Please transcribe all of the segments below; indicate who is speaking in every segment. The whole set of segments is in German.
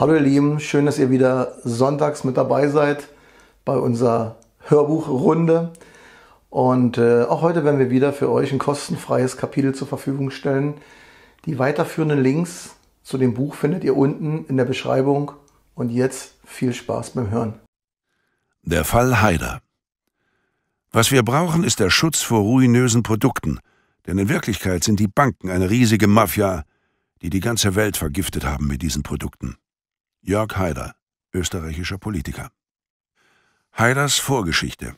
Speaker 1: Hallo ihr Lieben, schön, dass ihr wieder sonntags mit dabei seid bei unserer Hörbuchrunde. Und äh, auch heute werden wir wieder für euch ein kostenfreies Kapitel zur Verfügung stellen. Die weiterführenden Links zu dem Buch findet ihr unten in der Beschreibung. Und jetzt viel Spaß beim Hören. Der Fall Haider. Was wir brauchen, ist der Schutz vor ruinösen Produkten, denn in Wirklichkeit sind die Banken eine riesige Mafia, die die ganze Welt vergiftet haben mit diesen Produkten. Jörg Haider, österreichischer Politiker. Haiders Vorgeschichte.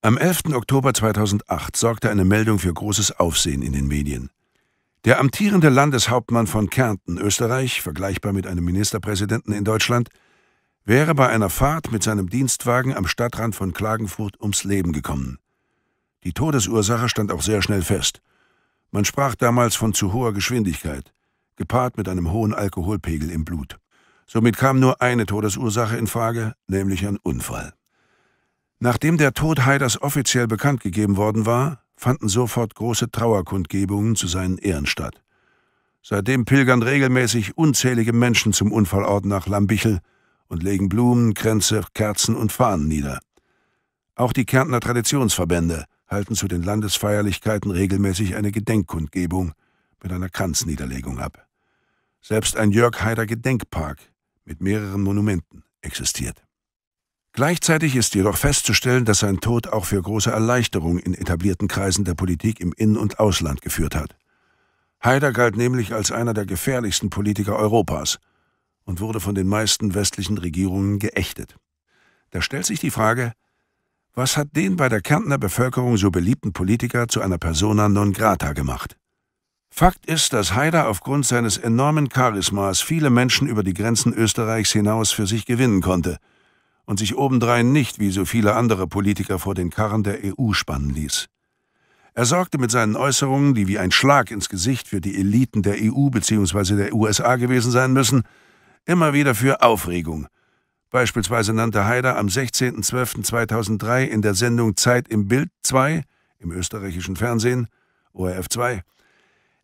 Speaker 1: Am 11. Oktober 2008 sorgte eine Meldung für großes Aufsehen in den Medien. Der amtierende Landeshauptmann von Kärnten, Österreich, vergleichbar mit einem Ministerpräsidenten in Deutschland, wäre bei einer Fahrt mit seinem Dienstwagen am Stadtrand von Klagenfurt ums Leben gekommen. Die Todesursache stand auch sehr schnell fest. Man sprach damals von zu hoher Geschwindigkeit, gepaart mit einem hohen Alkoholpegel im Blut. Somit kam nur eine Todesursache in Frage, nämlich ein Unfall. Nachdem der Tod Haiders offiziell bekannt gegeben worden war, fanden sofort große Trauerkundgebungen zu seinen Ehren statt. Seitdem pilgern regelmäßig unzählige Menschen zum Unfallort nach Lambichel und legen Blumen, Kränze, Kerzen und Fahnen nieder. Auch die Kärntner Traditionsverbände halten zu den Landesfeierlichkeiten regelmäßig eine Gedenkkundgebung mit einer Kranzniederlegung ab. Selbst ein Jörg Haider Gedenkpark mit mehreren Monumenten existiert. Gleichzeitig ist jedoch festzustellen, dass sein Tod auch für große Erleichterung in etablierten Kreisen der Politik im In- und Ausland geführt hat. Haider galt nämlich als einer der gefährlichsten Politiker Europas und wurde von den meisten westlichen Regierungen geächtet. Da stellt sich die Frage, was hat den bei der Kärntner Bevölkerung so beliebten Politiker zu einer persona non grata gemacht? Fakt ist, dass Haider aufgrund seines enormen Charismas viele Menschen über die Grenzen Österreichs hinaus für sich gewinnen konnte und sich obendrein nicht wie so viele andere Politiker vor den Karren der EU spannen ließ. Er sorgte mit seinen Äußerungen, die wie ein Schlag ins Gesicht für die Eliten der EU bzw. der USA gewesen sein müssen, immer wieder für Aufregung. Beispielsweise nannte Haider am 16.12.2003 in der Sendung Zeit im Bild 2 im österreichischen Fernsehen, ORF 2,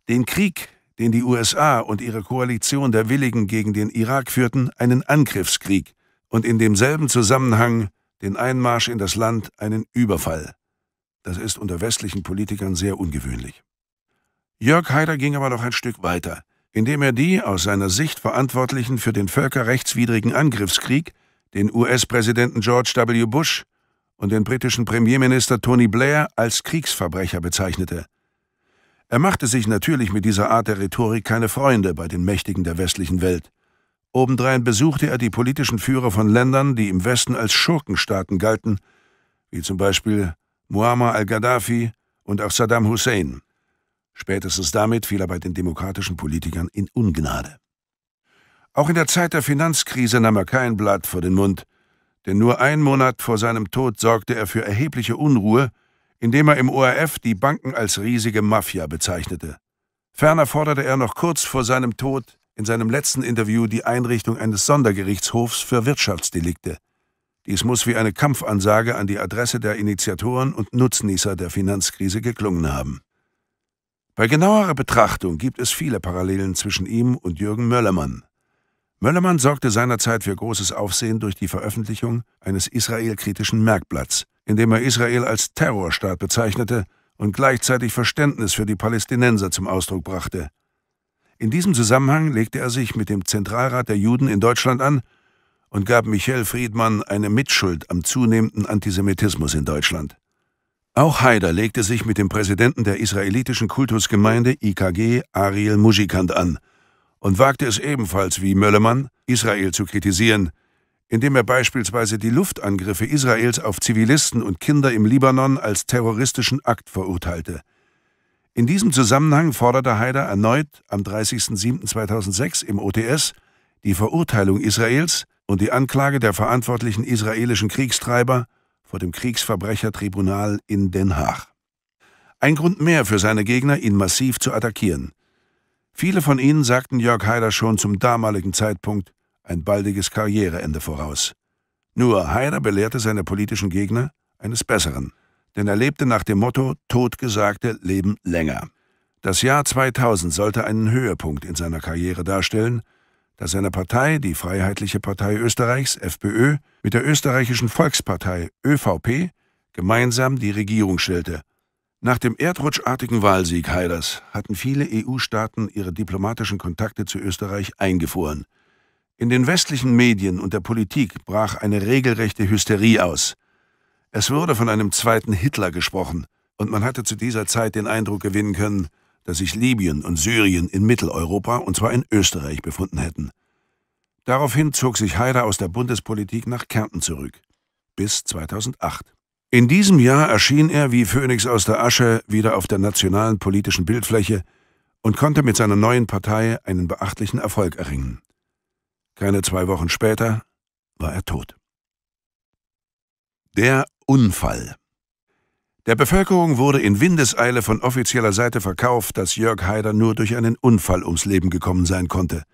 Speaker 1: den Krieg, den die USA und ihre Koalition der Willigen gegen den Irak führten, einen Angriffskrieg und in demselben Zusammenhang den Einmarsch in das Land einen Überfall. Das ist unter westlichen Politikern sehr ungewöhnlich. Jörg Haider ging aber noch ein Stück weiter, indem er die aus seiner Sicht Verantwortlichen für den völkerrechtswidrigen Angriffskrieg, den US-Präsidenten George W. Bush und den britischen Premierminister Tony Blair als Kriegsverbrecher bezeichnete er machte sich natürlich mit dieser Art der Rhetorik keine Freunde bei den Mächtigen der westlichen Welt. Obendrein besuchte er die politischen Führer von Ländern, die im Westen als Schurkenstaaten galten, wie zum Beispiel Muammar al-Gaddafi und auch Saddam Hussein. Spätestens damit fiel er bei den demokratischen Politikern in Ungnade. Auch in der Zeit der Finanzkrise nahm er kein Blatt vor den Mund, denn nur einen Monat vor seinem Tod sorgte er für erhebliche Unruhe indem er im ORF die Banken als riesige Mafia bezeichnete. Ferner forderte er noch kurz vor seinem Tod in seinem letzten Interview die Einrichtung eines Sondergerichtshofs für Wirtschaftsdelikte. Dies muss wie eine Kampfansage an die Adresse der Initiatoren und Nutznießer der Finanzkrise geklungen haben. Bei genauerer Betrachtung gibt es viele Parallelen zwischen ihm und Jürgen Möllermann. Möllermann sorgte seinerzeit für großes Aufsehen durch die Veröffentlichung eines israelkritischen Merkblatts, in dem er Israel als Terrorstaat bezeichnete und gleichzeitig Verständnis für die Palästinenser zum Ausdruck brachte. In diesem Zusammenhang legte er sich mit dem Zentralrat der Juden in Deutschland an und gab Michael Friedmann eine Mitschuld am zunehmenden Antisemitismus in Deutschland. Auch Haider legte sich mit dem Präsidenten der israelitischen Kultusgemeinde IKG Ariel Mujikant an – und wagte es ebenfalls wie Möllemann, Israel zu kritisieren, indem er beispielsweise die Luftangriffe Israels auf Zivilisten und Kinder im Libanon als terroristischen Akt verurteilte. In diesem Zusammenhang forderte Haider erneut am 30.07.2006 im OTS die Verurteilung Israels und die Anklage der verantwortlichen israelischen Kriegstreiber vor dem Kriegsverbrechertribunal in Den Haag. Ein Grund mehr für seine Gegner, ihn massiv zu attackieren – Viele von ihnen sagten Jörg Haider schon zum damaligen Zeitpunkt ein baldiges Karriereende voraus. Nur Haider belehrte seine politischen Gegner eines Besseren, denn er lebte nach dem Motto Totgesagte leben länger. Das Jahr 2000 sollte einen Höhepunkt in seiner Karriere darstellen, da seine Partei, die Freiheitliche Partei Österreichs, FPÖ, mit der österreichischen Volkspartei, ÖVP, gemeinsam die Regierung stellte nach dem erdrutschartigen Wahlsieg Haiders hatten viele EU-Staaten ihre diplomatischen Kontakte zu Österreich eingefroren. In den westlichen Medien und der Politik brach eine regelrechte Hysterie aus. Es wurde von einem zweiten Hitler gesprochen, und man hatte zu dieser Zeit den Eindruck gewinnen können, dass sich Libyen und Syrien in Mitteleuropa, und zwar in Österreich, befunden hätten. Daraufhin zog sich Haider aus der Bundespolitik nach Kärnten zurück. Bis 2008. In diesem Jahr erschien er wie Phönix aus der Asche wieder auf der nationalen politischen Bildfläche und konnte mit seiner neuen Partei einen beachtlichen Erfolg erringen. Keine zwei Wochen später war er tot. Der Unfall. Der Bevölkerung wurde in Windeseile von offizieller Seite verkauft, dass Jörg Haider nur durch einen Unfall ums Leben gekommen sein konnte.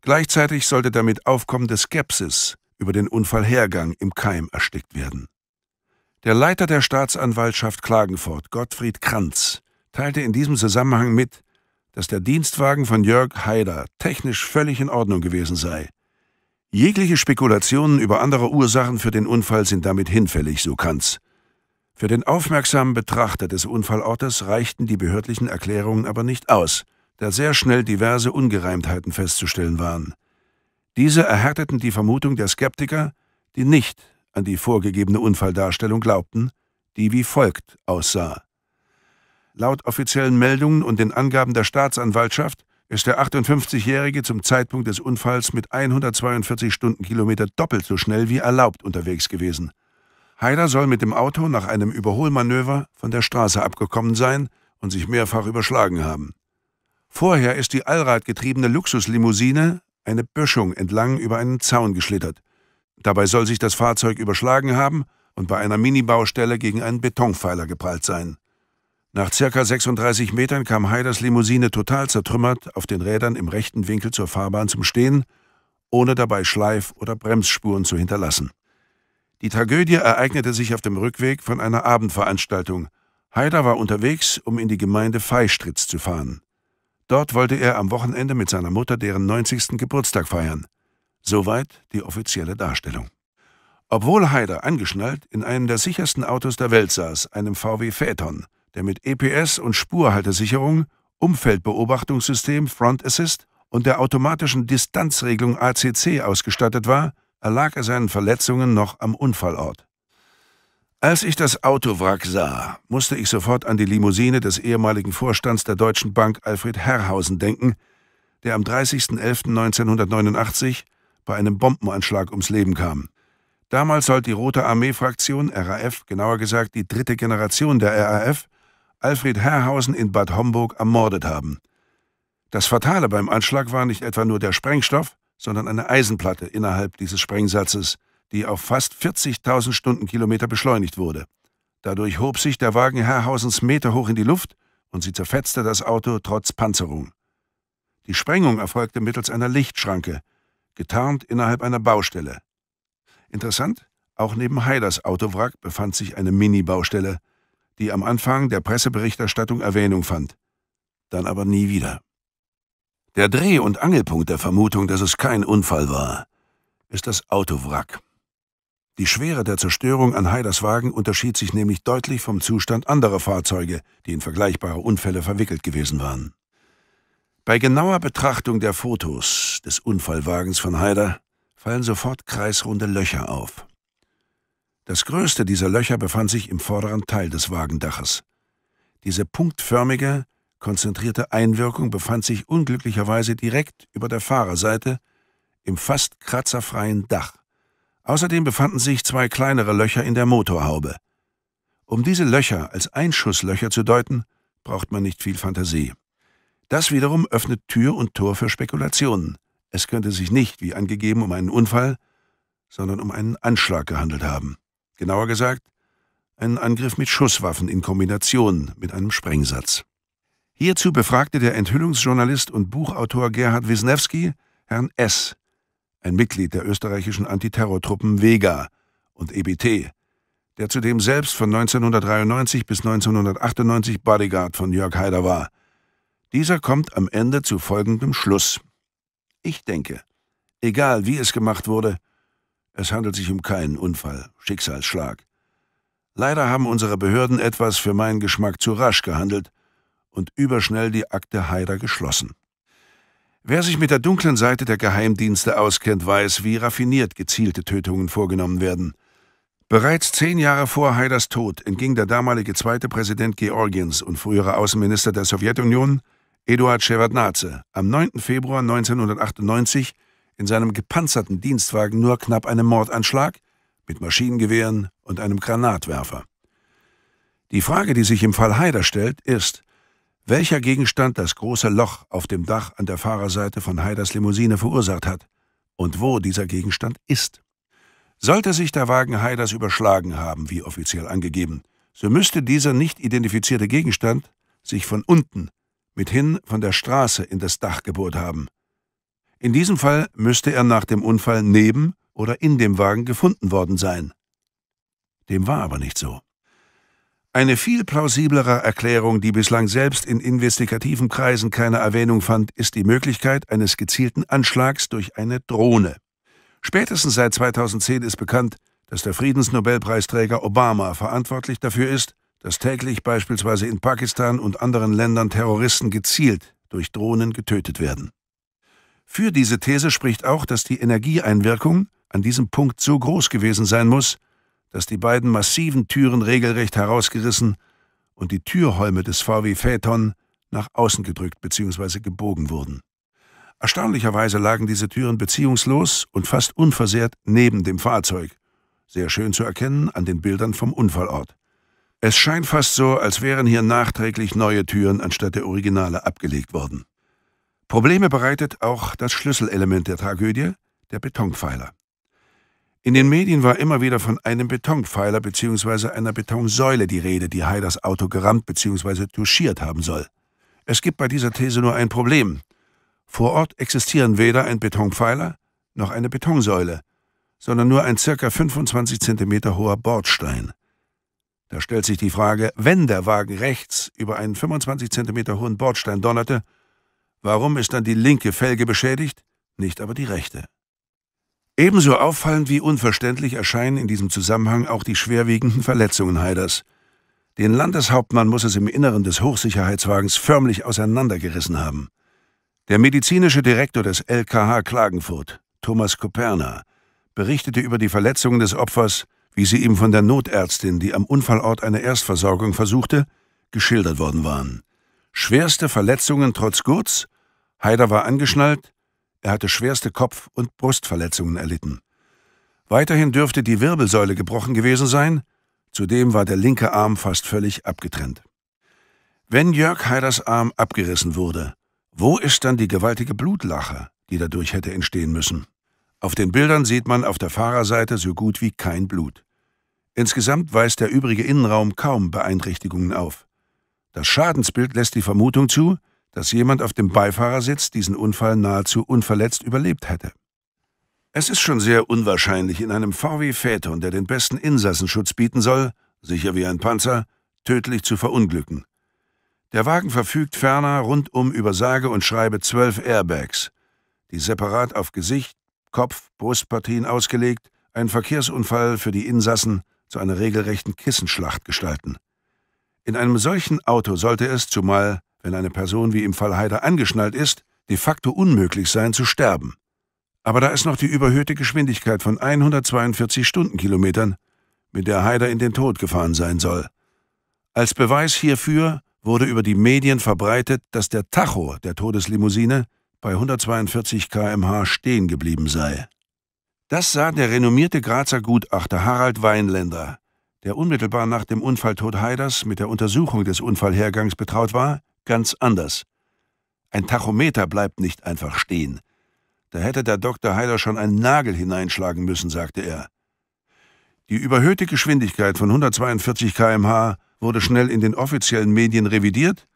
Speaker 1: Gleichzeitig sollte damit aufkommende Skepsis über den Unfallhergang im Keim erstickt werden. Der Leiter der Staatsanwaltschaft Klagenfurt, Gottfried Kranz, teilte in diesem Zusammenhang mit, dass der Dienstwagen von Jörg Haider technisch völlig in Ordnung gewesen sei. Jegliche Spekulationen über andere Ursachen für den Unfall sind damit hinfällig, so Kranz. Für den aufmerksamen Betrachter des Unfallortes reichten die behördlichen Erklärungen aber nicht aus, da sehr schnell diverse Ungereimtheiten festzustellen waren. Diese erhärteten die Vermutung der Skeptiker, die nicht an die vorgegebene Unfalldarstellung glaubten, die wie folgt aussah. Laut offiziellen Meldungen und den Angaben der Staatsanwaltschaft ist der 58-Jährige zum Zeitpunkt des Unfalls mit 142 Stundenkilometer doppelt so schnell wie erlaubt unterwegs gewesen. Heider soll mit dem Auto nach einem Überholmanöver von der Straße abgekommen sein und sich mehrfach überschlagen haben. Vorher ist die allradgetriebene Luxuslimousine eine Böschung entlang über einen Zaun geschlittert. Dabei soll sich das Fahrzeug überschlagen haben und bei einer Minibaustelle gegen einen Betonpfeiler geprallt sein. Nach ca. 36 Metern kam Haiders Limousine total zertrümmert auf den Rädern im rechten Winkel zur Fahrbahn zum Stehen, ohne dabei Schleif- oder Bremsspuren zu hinterlassen. Die Tragödie ereignete sich auf dem Rückweg von einer Abendveranstaltung. Haider war unterwegs, um in die Gemeinde Feistritz zu fahren. Dort wollte er am Wochenende mit seiner Mutter deren 90. Geburtstag feiern. Soweit die offizielle Darstellung. Obwohl Haider angeschnallt in einem der sichersten Autos der Welt saß, einem VW Phaeton, der mit EPS und Spurhaltesicherung, Umfeldbeobachtungssystem Front Assist und der automatischen Distanzregelung ACC ausgestattet war, erlag er seinen Verletzungen noch am Unfallort. Als ich das Autowrack sah, musste ich sofort an die Limousine des ehemaligen Vorstands der Deutschen Bank Alfred Herrhausen denken, der am 30.11.1989 bei einem Bombenanschlag ums Leben kam. Damals sollte die Rote Armee-Fraktion, RAF, genauer gesagt die dritte Generation der RAF, Alfred Herrhausen in Bad Homburg ermordet haben. Das Fatale beim Anschlag war nicht etwa nur der Sprengstoff, sondern eine Eisenplatte innerhalb dieses Sprengsatzes, die auf fast 40.000 Stundenkilometer beschleunigt wurde. Dadurch hob sich der Wagen Herrhausens Meter hoch in die Luft und sie zerfetzte das Auto trotz Panzerung. Die Sprengung erfolgte mittels einer Lichtschranke, getarnt innerhalb einer Baustelle. Interessant, auch neben Heiders Autowrack befand sich eine Mini-Baustelle, die am Anfang der Presseberichterstattung Erwähnung fand, dann aber nie wieder. Der Dreh- und Angelpunkt der Vermutung, dass es kein Unfall war, ist das Autowrack. Die Schwere der Zerstörung an Heiders Wagen unterschied sich nämlich deutlich vom Zustand anderer Fahrzeuge, die in vergleichbare Unfälle verwickelt gewesen waren. Bei genauer Betrachtung der Fotos des Unfallwagens von Haider fallen sofort kreisrunde Löcher auf. Das größte dieser Löcher befand sich im vorderen Teil des Wagendaches. Diese punktförmige, konzentrierte Einwirkung befand sich unglücklicherweise direkt über der Fahrerseite im fast kratzerfreien Dach. Außerdem befanden sich zwei kleinere Löcher in der Motorhaube. Um diese Löcher als Einschusslöcher zu deuten, braucht man nicht viel Fantasie. Das wiederum öffnet Tür und Tor für Spekulationen. Es könnte sich nicht, wie angegeben, um einen Unfall, sondern um einen Anschlag gehandelt haben. Genauer gesagt, einen Angriff mit Schusswaffen in Kombination mit einem Sprengsatz. Hierzu befragte der Enthüllungsjournalist und Buchautor Gerhard Wisniewski Herrn S., ein Mitglied der österreichischen Antiterrortruppen Vega und EBT, der zudem selbst von 1993 bis 1998 Bodyguard von Jörg Haider war dieser kommt am Ende zu folgendem Schluss. Ich denke, egal wie es gemacht wurde, es handelt sich um keinen Unfall, Schicksalsschlag. Leider haben unsere Behörden etwas für meinen Geschmack zu rasch gehandelt und überschnell die Akte Haider geschlossen. Wer sich mit der dunklen Seite der Geheimdienste auskennt, weiß, wie raffiniert gezielte Tötungen vorgenommen werden. Bereits zehn Jahre vor Haiders Tod entging der damalige zweite Präsident Georgiens und frühere Außenminister der Sowjetunion Eduard Shevardnadze, am 9. Februar 1998 in seinem gepanzerten Dienstwagen nur knapp einem Mordanschlag mit Maschinengewehren und einem Granatwerfer. Die Frage, die sich im Fall Haider stellt, ist, welcher Gegenstand das große Loch auf dem Dach an der Fahrerseite von Haiders Limousine verursacht hat und wo dieser Gegenstand ist. Sollte sich der Wagen Haiders überschlagen haben, wie offiziell angegeben, so müsste dieser nicht identifizierte Gegenstand sich von unten mithin von der Straße in das Dach gebohrt haben. In diesem Fall müsste er nach dem Unfall neben oder in dem Wagen gefunden worden sein. Dem war aber nicht so. Eine viel plausiblere Erklärung, die bislang selbst in investigativen Kreisen keine Erwähnung fand, ist die Möglichkeit eines gezielten Anschlags durch eine Drohne. Spätestens seit 2010 ist bekannt, dass der Friedensnobelpreisträger Obama verantwortlich dafür ist, dass täglich beispielsweise in Pakistan und anderen Ländern Terroristen gezielt durch Drohnen getötet werden. Für diese These spricht auch, dass die Energieeinwirkung an diesem Punkt so groß gewesen sein muss, dass die beiden massiven Türen regelrecht herausgerissen und die Türholme des VW Phaeton nach außen gedrückt bzw. gebogen wurden. Erstaunlicherweise lagen diese Türen beziehungslos und fast unversehrt neben dem Fahrzeug, sehr schön zu erkennen an den Bildern vom Unfallort. Es scheint fast so, als wären hier nachträglich neue Türen anstatt der Originale abgelegt worden. Probleme bereitet auch das Schlüsselelement der Tragödie, der Betonpfeiler. In den Medien war immer wieder von einem Betonpfeiler bzw. einer Betonsäule die Rede, die Haiders Auto gerammt bzw. touchiert haben soll. Es gibt bei dieser These nur ein Problem. Vor Ort existieren weder ein Betonpfeiler noch eine Betonsäule, sondern nur ein ca. 25 cm hoher Bordstein. Da stellt sich die Frage, wenn der Wagen rechts über einen 25 cm hohen Bordstein donnerte, warum ist dann die linke Felge beschädigt, nicht aber die rechte? Ebenso auffallend wie unverständlich erscheinen in diesem Zusammenhang auch die schwerwiegenden Verletzungen Haiders. Den Landeshauptmann muss es im Inneren des Hochsicherheitswagens förmlich auseinandergerissen haben. Der medizinische Direktor des LKH Klagenfurt, Thomas Koperner, berichtete über die Verletzungen des Opfers wie sie ihm von der Notärztin, die am Unfallort eine Erstversorgung versuchte, geschildert worden waren. Schwerste Verletzungen trotz Gurz, Haider war angeschnallt, er hatte schwerste Kopf- und Brustverletzungen erlitten. Weiterhin dürfte die Wirbelsäule gebrochen gewesen sein, zudem war der linke Arm fast völlig abgetrennt. Wenn Jörg Haiders Arm abgerissen wurde, wo ist dann die gewaltige Blutlache, die dadurch hätte entstehen müssen? Auf den Bildern sieht man auf der Fahrerseite so gut wie kein Blut. Insgesamt weist der übrige Innenraum kaum Beeinträchtigungen auf. Das Schadensbild lässt die Vermutung zu, dass jemand auf dem Beifahrersitz diesen Unfall nahezu unverletzt überlebt hätte. Es ist schon sehr unwahrscheinlich, in einem VW Phaeton, der den besten Insassenschutz bieten soll, sicher wie ein Panzer, tödlich zu verunglücken. Der Wagen verfügt ferner rundum über sage und schreibe zwölf Airbags, die separat auf Gesicht, Kopf, Brustpartien ausgelegt, ein Verkehrsunfall für die Insassen zu einer regelrechten Kissenschlacht gestalten. In einem solchen Auto sollte es, zumal wenn eine Person wie im Fall Haider angeschnallt ist, de facto unmöglich sein zu sterben. Aber da ist noch die überhöhte Geschwindigkeit von 142 Stundenkilometern, mit der Haider in den Tod gefahren sein soll. Als Beweis hierfür wurde über die Medien verbreitet, dass der Tacho der Todeslimousine bei 142 km/h stehen geblieben sei. Das sah der renommierte Grazer Gutachter Harald Weinländer, der unmittelbar nach dem Unfalltod Haiders mit der Untersuchung des Unfallhergangs betraut war, ganz anders. Ein Tachometer bleibt nicht einfach stehen. Da hätte der Dr. Haider schon einen Nagel hineinschlagen müssen, sagte er. Die überhöhte Geschwindigkeit von 142 km/h wurde schnell in den offiziellen Medien revidiert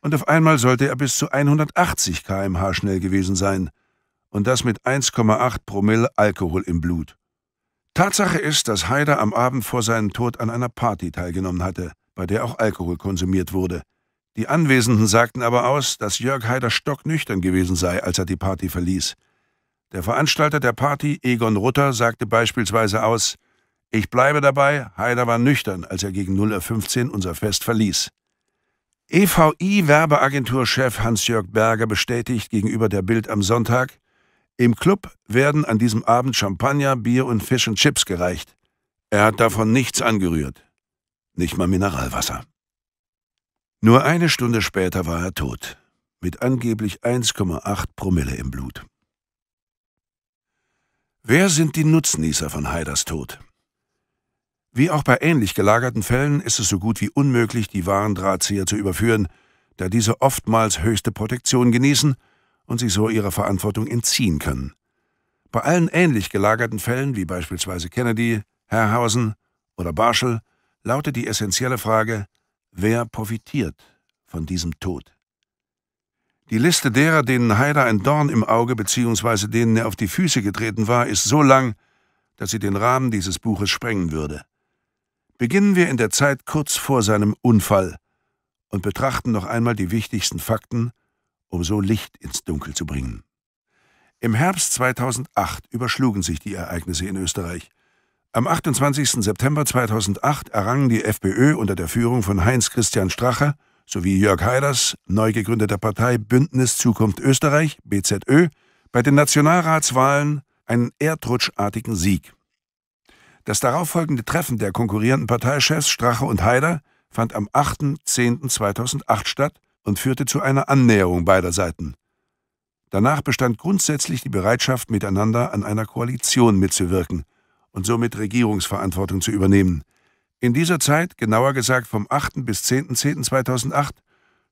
Speaker 1: und auf einmal sollte er bis zu 180 km/h schnell gewesen sein und das mit 1,8 Promille Alkohol im Blut. Tatsache ist, dass Haider am Abend vor seinem Tod an einer Party teilgenommen hatte, bei der auch Alkohol konsumiert wurde. Die Anwesenden sagten aber aus, dass Jörg Haider stocknüchtern gewesen sei, als er die Party verließ. Der Veranstalter der Party, Egon Rutter, sagte beispielsweise aus, ich bleibe dabei, Haider war nüchtern, als er gegen 0.15 Uhr unser Fest verließ. EVI-Werbeagenturchef Hans-Jörg Berger bestätigt gegenüber der Bild am Sonntag, im Club werden an diesem Abend Champagner, Bier und Fisch und Chips gereicht. Er hat davon nichts angerührt. Nicht mal Mineralwasser. Nur eine Stunde später war er tot, mit angeblich 1,8 Promille im Blut. Wer sind die Nutznießer von Haiders Tod? Wie auch bei ähnlich gelagerten Fällen ist es so gut wie unmöglich, die wahren Drahtzieher zu überführen, da diese oftmals höchste Protektion genießen und sich so ihrer Verantwortung entziehen können. Bei allen ähnlich gelagerten Fällen, wie beispielsweise Kennedy, Herrhausen oder Barschel, lautet die essentielle Frage, wer profitiert von diesem Tod? Die Liste derer, denen Haider ein Dorn im Auge bzw. denen er auf die Füße getreten war, ist so lang, dass sie den Rahmen dieses Buches sprengen würde. Beginnen wir in der Zeit kurz vor seinem Unfall und betrachten noch einmal die wichtigsten Fakten um so Licht ins Dunkel zu bringen. Im Herbst 2008 überschlugen sich die Ereignisse in Österreich. Am 28. September 2008 errangen die FPÖ unter der Führung von Heinz Christian Strache sowie Jörg Haiders neu gegründeter Partei Bündnis Zukunft Österreich BZÖ bei den Nationalratswahlen einen erdrutschartigen Sieg. Das darauffolgende Treffen der konkurrierenden Parteichefs Strache und Haider fand am 8.10.2008 statt und führte zu einer Annäherung beider Seiten. Danach bestand grundsätzlich die Bereitschaft, miteinander an einer Koalition mitzuwirken und somit Regierungsverantwortung zu übernehmen. In dieser Zeit, genauer gesagt vom 8. bis 10.10.2008,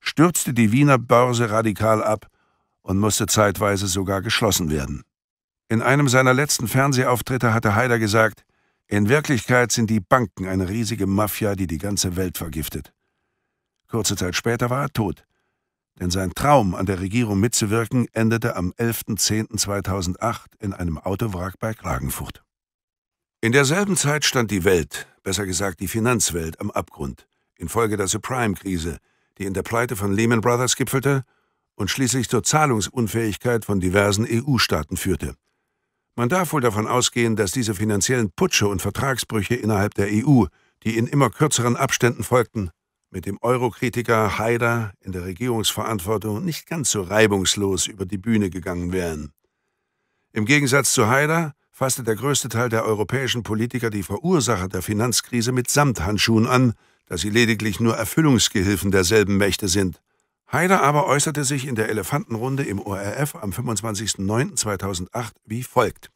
Speaker 1: stürzte die Wiener Börse radikal ab und musste zeitweise sogar geschlossen werden. In einem seiner letzten Fernsehauftritte hatte Haider gesagt, in Wirklichkeit sind die Banken eine riesige Mafia, die die ganze Welt vergiftet. Kurze Zeit später war er tot. Denn sein Traum, an der Regierung mitzuwirken, endete am 11.10.2008 in einem Autowrack bei Klagenfurt. In derselben Zeit stand die Welt, besser gesagt die Finanzwelt, am Abgrund, infolge der Subprime-Krise, die in der Pleite von Lehman Brothers gipfelte und schließlich zur Zahlungsunfähigkeit von diversen EU-Staaten führte. Man darf wohl davon ausgehen, dass diese finanziellen Putsche und Vertragsbrüche innerhalb der EU, die in immer kürzeren Abständen folgten, mit dem Eurokritiker Haider in der Regierungsverantwortung nicht ganz so reibungslos über die Bühne gegangen wären. Im Gegensatz zu Haider fasste der größte Teil der europäischen Politiker die Verursacher der Finanzkrise mit Samthandschuhen an, da sie lediglich nur Erfüllungsgehilfen derselben Mächte sind. Haider aber äußerte sich in der Elefantenrunde im ORF am 25.09.2008 wie folgt.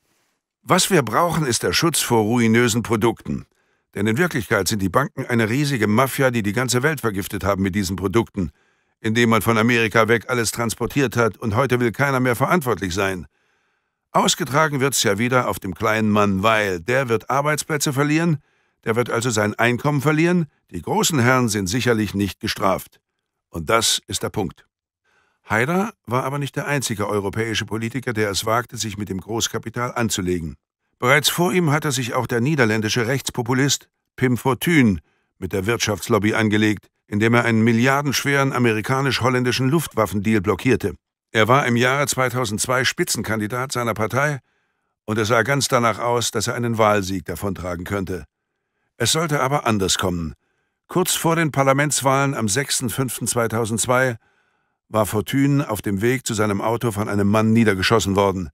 Speaker 1: Was wir brauchen, ist der Schutz vor ruinösen Produkten. Denn in Wirklichkeit sind die Banken eine riesige Mafia, die die ganze Welt vergiftet haben mit diesen Produkten, indem man von Amerika weg alles transportiert hat und heute will keiner mehr verantwortlich sein. Ausgetragen wird's ja wieder auf dem kleinen Mann, weil der wird Arbeitsplätze verlieren, der wird also sein Einkommen verlieren, die großen Herren sind sicherlich nicht gestraft. Und das ist der Punkt. Haider war aber nicht der einzige europäische Politiker, der es wagte, sich mit dem Großkapital anzulegen. Bereits vor ihm hatte sich auch der niederländische Rechtspopulist Pim Fortuyn mit der Wirtschaftslobby angelegt, indem er einen milliardenschweren amerikanisch-holländischen Luftwaffendeal blockierte. Er war im Jahre 2002 Spitzenkandidat seiner Partei und es sah ganz danach aus, dass er einen Wahlsieg davontragen könnte. Es sollte aber anders kommen. Kurz vor den Parlamentswahlen am 6.5.2002 war Fortuyn auf dem Weg zu seinem Auto von einem Mann niedergeschossen worden.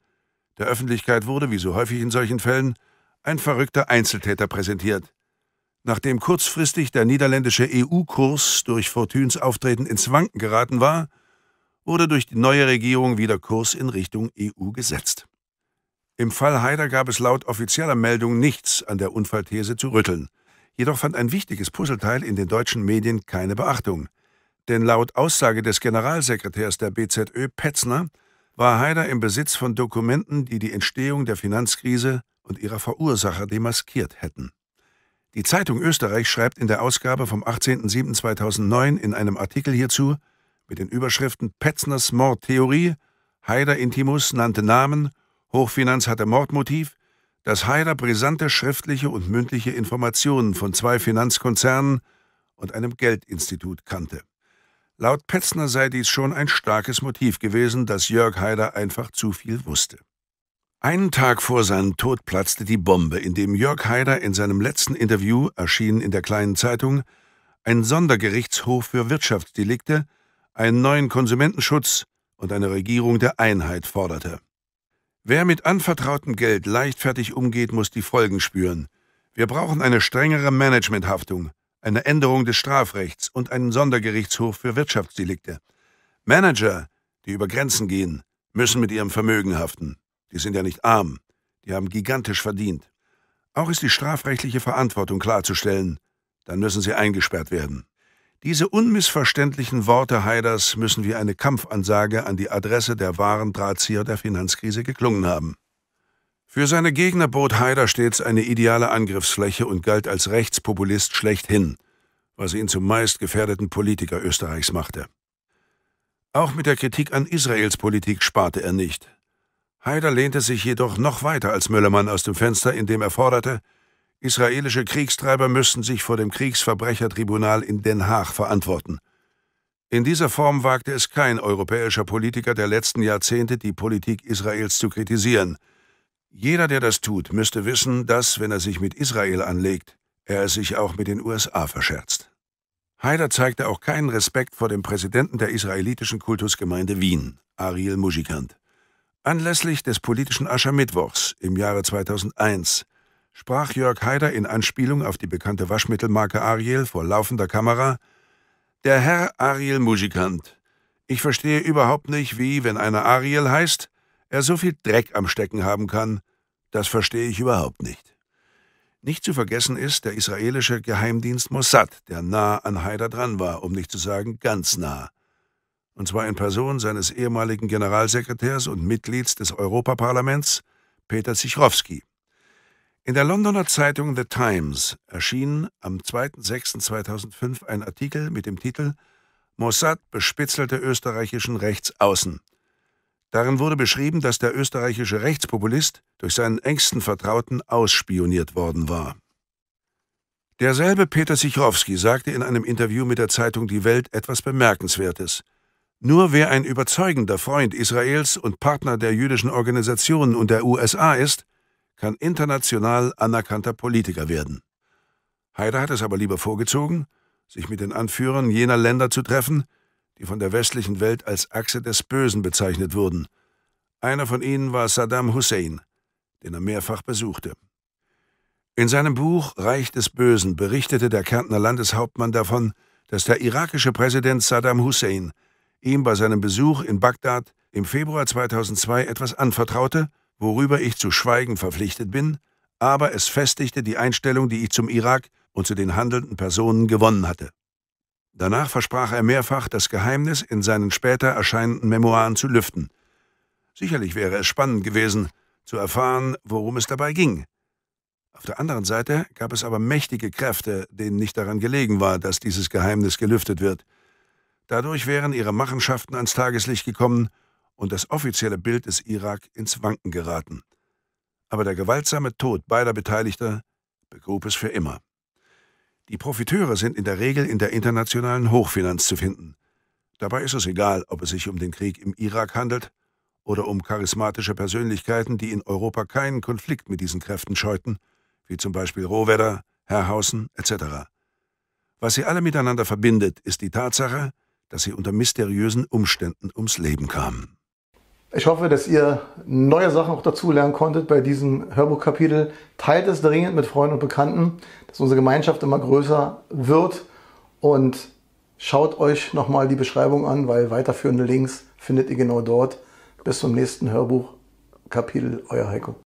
Speaker 1: Der Öffentlichkeit wurde, wie so häufig in solchen Fällen, ein verrückter Einzeltäter präsentiert. Nachdem kurzfristig der niederländische EU-Kurs durch Fortuns Auftreten ins Wanken geraten war, wurde durch die neue Regierung wieder Kurs in Richtung EU gesetzt. Im Fall Haider gab es laut offizieller Meldung nichts an der Unfallthese zu rütteln. Jedoch fand ein wichtiges Puzzleteil in den deutschen Medien keine Beachtung. Denn laut Aussage des Generalsekretärs der BZÖ Petzner war Haider im Besitz von Dokumenten, die die Entstehung der Finanzkrise und ihrer Verursacher demaskiert hätten. Die Zeitung Österreich schreibt in der Ausgabe vom 18.07.2009 in einem Artikel hierzu mit den Überschriften Petzners Mordtheorie, Haider Intimus nannte Namen, Hochfinanz hatte Mordmotiv, dass Haider brisante schriftliche und mündliche Informationen von zwei Finanzkonzernen und einem Geldinstitut kannte. Laut Petzner sei dies schon ein starkes Motiv gewesen, dass Jörg Haider einfach zu viel wusste. Einen Tag vor seinem Tod platzte die Bombe, indem Jörg Haider in seinem letzten Interview, erschienen in der kleinen Zeitung, ein Sondergerichtshof für Wirtschaftsdelikte, einen neuen Konsumentenschutz und eine Regierung der Einheit forderte. Wer mit anvertrautem Geld leichtfertig umgeht, muss die Folgen spüren. Wir brauchen eine strengere Managementhaftung, eine Änderung des Strafrechts und einen Sondergerichtshof für Wirtschaftsdelikte. Manager, die über Grenzen gehen, müssen mit ihrem Vermögen haften. Die sind ja nicht arm, die haben gigantisch verdient. Auch ist die strafrechtliche Verantwortung klarzustellen, dann müssen sie eingesperrt werden. Diese unmissverständlichen Worte Haiders müssen wie eine Kampfansage an die Adresse der wahren Drahtzieher der Finanzkrise geklungen haben. Für seine Gegner bot Haider stets eine ideale Angriffsfläche und galt als Rechtspopulist schlechthin, was ihn zum meist gefährdeten Politiker Österreichs machte. Auch mit der Kritik an Israels Politik sparte er nicht. Haider lehnte sich jedoch noch weiter als Müllermann aus dem Fenster, indem er forderte, israelische Kriegstreiber müssten sich vor dem Kriegsverbrechertribunal in Den Haag verantworten. In dieser Form wagte es kein europäischer Politiker der letzten Jahrzehnte, die Politik Israels zu kritisieren – jeder, der das tut, müsste wissen, dass, wenn er sich mit Israel anlegt, er sich auch mit den USA verscherzt. Haider zeigte auch keinen Respekt vor dem Präsidenten der israelitischen Kultusgemeinde Wien, Ariel Musikant. Anlässlich des politischen Aschermittwochs im Jahre 2001 sprach Jörg Haider in Anspielung auf die bekannte Waschmittelmarke Ariel vor laufender Kamera: Der Herr Ariel Musikant. Ich verstehe überhaupt nicht, wie, wenn einer Ariel heißt, er so viel Dreck am Stecken haben kann, das verstehe ich überhaupt nicht. Nicht zu vergessen ist der israelische Geheimdienst Mossad, der nah an Haider dran war, um nicht zu sagen ganz nah. Und zwar in Person seines ehemaligen Generalsekretärs und Mitglieds des Europaparlaments, Peter Zichrowski. In der Londoner Zeitung The Times erschien am 2.6.2005 ein Artikel mit dem Titel Mossad bespitzelte österreichischen Rechtsaußen. Darin wurde beschrieben, dass der österreichische Rechtspopulist durch seinen engsten Vertrauten ausspioniert worden war. Derselbe Peter Sichrowski sagte in einem Interview mit der Zeitung Die Welt etwas Bemerkenswertes. Nur wer ein überzeugender Freund Israels und Partner der jüdischen Organisationen und der USA ist, kann international anerkannter Politiker werden. Haider hat es aber lieber vorgezogen, sich mit den Anführern jener Länder zu treffen, die von der westlichen Welt als Achse des Bösen bezeichnet wurden. Einer von ihnen war Saddam Hussein, den er mehrfach besuchte. In seinem Buch Reich des Bösen berichtete der Kärntner Landeshauptmann davon, dass der irakische Präsident Saddam Hussein ihm bei seinem Besuch in Bagdad im Februar 2002 etwas anvertraute, worüber ich zu schweigen verpflichtet bin, aber es festigte die Einstellung, die ich zum Irak und zu den handelnden Personen gewonnen hatte. Danach versprach er mehrfach, das Geheimnis in seinen später erscheinenden Memoiren zu lüften. Sicherlich wäre es spannend gewesen, zu erfahren, worum es dabei ging. Auf der anderen Seite gab es aber mächtige Kräfte, denen nicht daran gelegen war, dass dieses Geheimnis gelüftet wird. Dadurch wären ihre Machenschaften ans Tageslicht gekommen und das offizielle Bild des Irak ins Wanken geraten. Aber der gewaltsame Tod beider Beteiligter begrub es für immer. Die Profiteure sind in der Regel in der internationalen Hochfinanz zu finden. Dabei ist es egal, ob es sich um den Krieg im Irak handelt oder um charismatische Persönlichkeiten, die in Europa keinen Konflikt mit diesen Kräften scheuten, wie zum Beispiel Rohwedder, Herrhausen etc. Was sie alle miteinander verbindet, ist die Tatsache, dass sie unter mysteriösen Umständen ums Leben kamen. Ich hoffe, dass ihr neue Sachen auch dazulernen konntet bei diesem Hörbuchkapitel. Teilt es dringend mit Freunden und Bekannten, dass unsere Gemeinschaft immer größer wird und schaut euch nochmal die Beschreibung an, weil weiterführende Links findet ihr genau dort. Bis zum nächsten Hörbuchkapitel, euer Heiko.